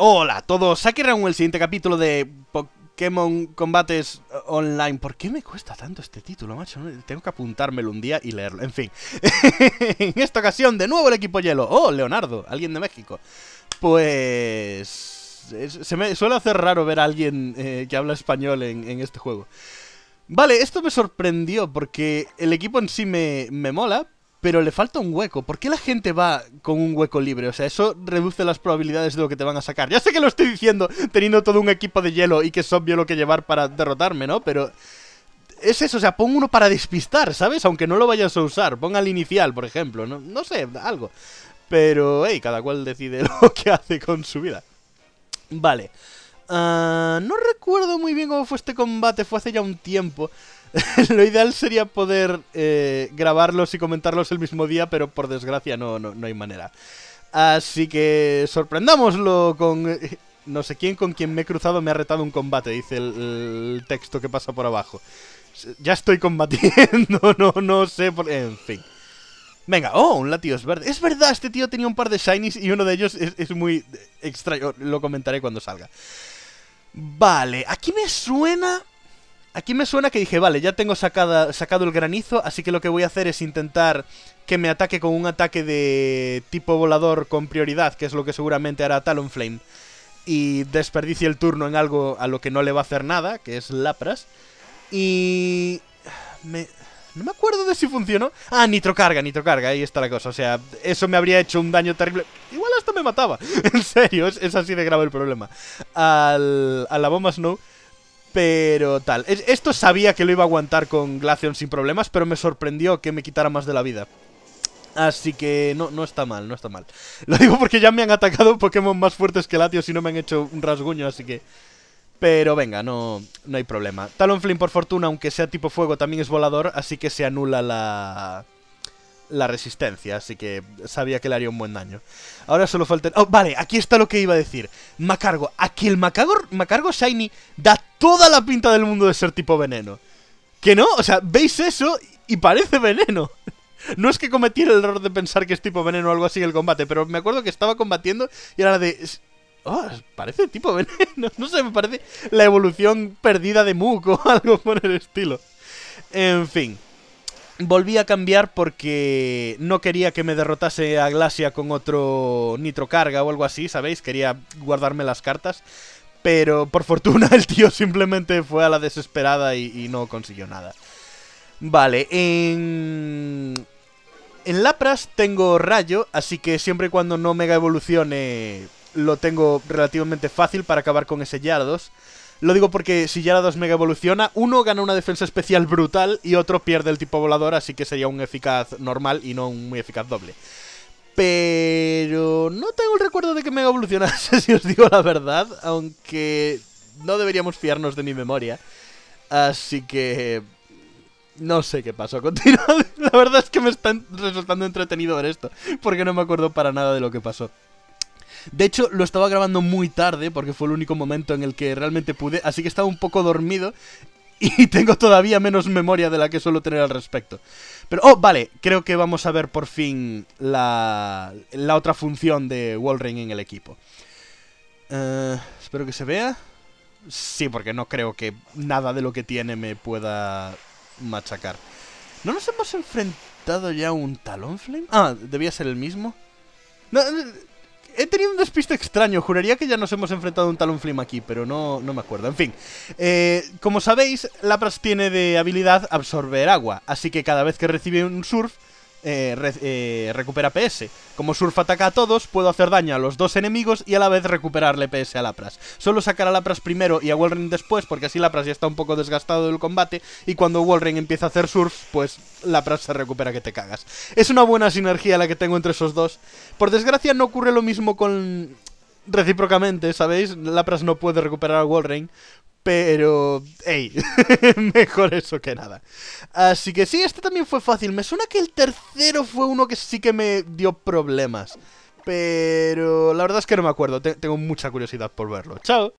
Hola a todos, aquí Ramón, el siguiente capítulo de Pokémon Combates Online. ¿Por qué me cuesta tanto este título, macho? Tengo que apuntármelo un día y leerlo. En fin, en esta ocasión, de nuevo el equipo hielo. Oh, Leonardo, alguien de México. Pues... Se me suele hacer raro ver a alguien eh, que habla español en, este juego. Vale, esto me sorprendió porque el equipo en sí me, me mola, pero le falta un hueco. ¿Por qué la gente va con un hueco libre? O sea, eso reduce las probabilidades de lo que te van a sacar. Ya sé que lo estoy diciendo teniendo todo un equipo de hielo y que es obvio lo que llevar para derrotarme, ¿no? Pero es eso, o sea, pon uno para despistar, ¿sabes? Aunque no lo vayas a usar. Pon al inicial, por ejemplo. No, no sé, algo. Pero, hey, cada cual decide lo que hace con su vida. Vale. Ah, no recuerdo muy bien cómo fue este combate, fue hace ya un tiempo. lo ideal sería poder eh, grabarlos y comentarlos el mismo día, pero por desgracia no, no, hay manera. Así que sorprendámoslo con... No sé quién con quien me he cruzado me ha retado un combate, dice el, texto que pasa por abajo. Ya estoy combatiendo, no, no sé por... En fin. Venga, oh, un latido es verde. Es verdad, este tío tenía un par de shinies y uno de ellos es muy extraño. Lo comentaré cuando salga. Vale, aquí me suena Aquí me suena que dije, vale, ya tengo sacada, sacado el granizo, así que lo que voy a hacer es intentar que me ataque con un ataque de tipo volador con prioridad, que es lo que seguramente hará Talonflame, y desperdicie el turno en algo a lo que no le va a hacer nada, que es Lapras. Y... Me... No me acuerdo de si funcionó. Ah, nitrocarga, nitrocarga, ahí está la cosa. O sea, eso me habría hecho un daño terrible. Igual hasta me mataba. en serio, es, así de grave el problema. Al... a la bomba Snow... Pero tal. Esto sabía que lo iba a aguantar con Glaceon sin problemas, pero me sorprendió que me quitara más de la vida. Así que no, no está mal, no está mal. Lo digo porque ya me han atacado Pokémon más fuertes que Latios y no me han hecho un rasguño, así que... Pero venga, no, no hay problema. Talonflame, por fortuna, aunque sea tipo fuego, también es volador, así que se anula la la resistencia, así que sabía que le haría un buen daño. Ahora solo falta... Oh, vale, aquí está lo que iba a decir. Macargo. Aquí el Macargo, Macargo Shiny da toda la pinta del mundo de ser tipo veneno. ¿Que no? O sea, veis eso y parece veneno. No es que cometiera el error de pensar que es tipo veneno o algo así en el combate, pero me acuerdo que estaba combatiendo y era de... Oh, parece tipo veneno. No sé, me parece la evolución perdida de Mook o algo por el estilo. En fin volví a cambiar porque no quería que me derrotase a Glacia con otro nitrocarga o algo así, ¿sabéis? Quería guardarme las cartas. Pero por fortuna el tío simplemente fue a la desesperada y, no consiguió nada. Vale, en... En Lapras tengo rayo, así que siempre y cuando no mega evolucione lo tengo relativamente fácil para acabar con ese Yardos. Lo digo porque si ya la 2 Mega evoluciona, uno gana una defensa especial brutal y otro pierde el tipo volador, así que sería un eficaz normal y no un muy eficaz doble. Pero no tengo el recuerdo de que Mega evolucionase, si os digo la verdad, aunque no deberíamos fiarnos de mi memoria. Así que... No sé qué pasó. La verdad es que me está resultando entretenido ver esto, porque no me acuerdo para nada de lo que pasó. De hecho, lo estaba grabando muy tarde porque fue el único momento en el que realmente pude, así que estaba un poco dormido y tengo todavía menos memoria de la que suelo tener al respecto. Pero, oh, vale, creo que vamos a ver por fin la, la otra función de Wallring en el equipo. Eh, espero que se vea. Sí, porque no creo que nada de lo que tiene me pueda machacar. ¿No nos hemos enfrentado ya a un talón flame? Ah, debía ser el mismo. No, eh, he tenido un despiste extraño. Juraría que ya nos hemos enfrentado a un Talonflame aquí, pero no, no me acuerdo. En fin, eh, como sabéis, Lapras tiene de habilidad absorber agua. Así que cada vez que recibe un surf, eh, eh, recupera PS. Como Surf ataca a todos, puedo hacer daño a los dos enemigos y a la vez recuperarle PS a Lapras. Solo sacar a Lapras primero y a Walren después, porque así Lapras ya está un poco desgastado del combate, y cuando Walren empieza a hacer Surf, pues Lapras se recupera que te cagas. Es una buena sinergia la que tengo entre esos dos. Por desgracia no ocurre lo mismo con recíprocamente, ¿sabéis? Lapras no puede recuperar a Walrein pero, hey, mejor eso que nada. Así que sí, este también fue fácil. Me suena que el tercero fue uno que sí que me dio problemas. Pero la verdad es que no me acuerdo. Tengo mucha curiosidad por verlo. ¡Chao!